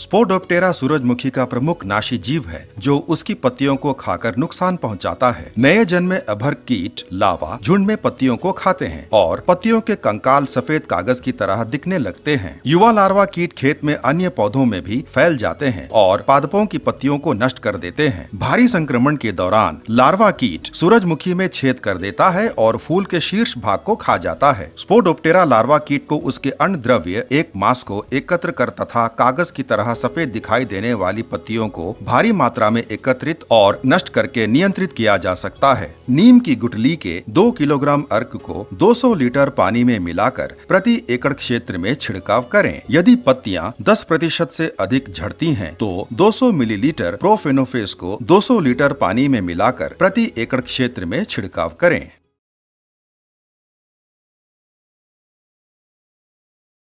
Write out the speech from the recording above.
Spodoptera सूरजमुखी का प्रमुख नाशी जीव है जो उसकी पत्तियों को खाकर नुकसान पहुंचाता है नए जन्मे अभर कीट लावा झुंड में पत्तियों को खाते हैं और पत्तियों के कंकाल सफेद कागज की तरह दिखने लगते हैं युवा लार्वा कीट खेत में अन्य पौधों में भी फैल जाते हैं और पादपों की पत्तियों को नष्ट कर देते हैं भारी संक्रमण के दौरान लार्वा कीट सूरजमुखी में छेद कर देता है और फूल के शीर्ष भाग को खा जाता है स्पोडोप्टेरा लार्वा कीट को उसके अन्न द्रव्य एक मास को एकत्र कर तथा कागज की तरह तरह सफेद दिखाई देने वाली पत्तियों को भारी मात्रा में एकत्रित और नष्ट करके नियंत्रित किया जा सकता है नीम की गुटली के दो किलोग्राम अर्क को 200 लीटर पानी में मिलाकर प्रति एकड़ क्षेत्र में छिड़काव करें यदि पत्तियां 10 प्रतिशत ऐसी अधिक झड़ती हैं तो 200 मिलीलीटर प्रोफेनोफेस को 200 लीटर पानी में मिलाकर प्रति एकड़ क्षेत्र में छिड़काव करें